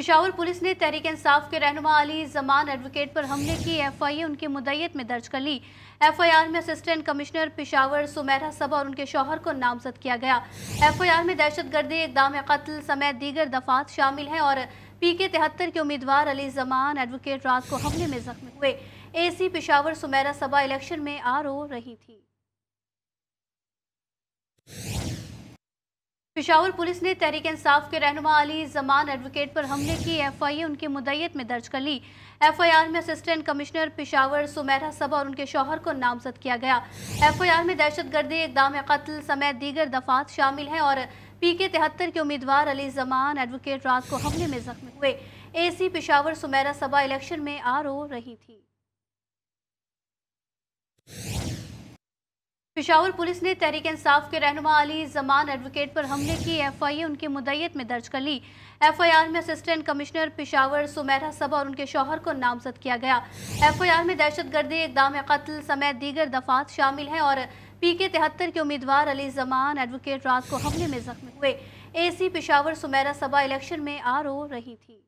Peshawar police ने तहरीक इंसाफ के रहनुमा अली जमान एडवोकेट पर हमले की एफआईए उनकी मुदैत में दर्ज कर ली एफआईआर में असिस्टेंट कमिश्नर पिशावर सुमेरा सबा और उनके शौहर को नामजद किया गया एफआईआर में दहशत गर्दी इकदाम कत्ल समेत दीगर दफात शामिल हैं और पी के तिहत्तर के उम्मीदवार अली जमान एडवोकेट रात को हमले में जख्मी हुए सी पिशावर सुमेरा सबा इलेक्शन में आर रही थी पिशावर पुलिस ने तहरीक इंसाफ के रहनुमा अली जमान एडवोकेट पर हमले की एफआईए उनकी मुदैयत में दर्ज कर ली एफआईआर में असिस्टेंट कमिश्नर पिशावर सुमेरा सबा और उनके शौहर को नामजद किया गया एफआईआर में दहशत गर्दी इकदाम कत्ल समेत दीगर दफात शामिल हैं और पी के तिहत्तर के उम्मीदवार अली जमान एडवोकेट रात को हमले में जख्मी हुए एसी पिशावर सुमेरा सबा इलेक्शन में आरो रही थी पिशावर पुलिस ने तहरीक इंसाफ के रहनुमा अली जमान एडवोकेट पर हमले की एफआईए उनकी मुदैयत में दर्ज कर ली एफआईआर में असिस्टेंट कमिश्नर पिशावर सुमेरा सबा और उनके शौहर को नामजद किया गया एफआईआर में दहशत गर्दी इकदाम कत्ल समेत दीगर दफात शामिल हैं और पी के तिहत्तर के उम्मीदवार अली जमान एडवोकेट रात को हमले में जख्मी हुए सी पिशावर सुमेरा सबा इलेक्शन में आर रही थी